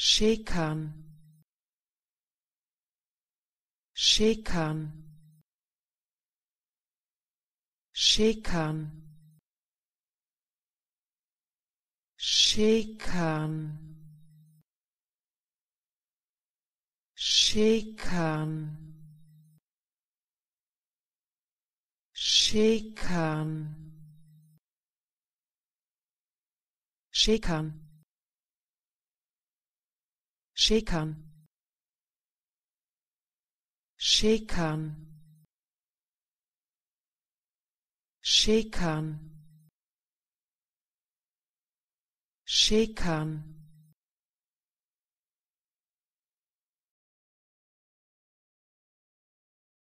shaken shaken shaken shaken shaken shaken shaken Schäkern. Schäkern. Schäkern. Schäkern.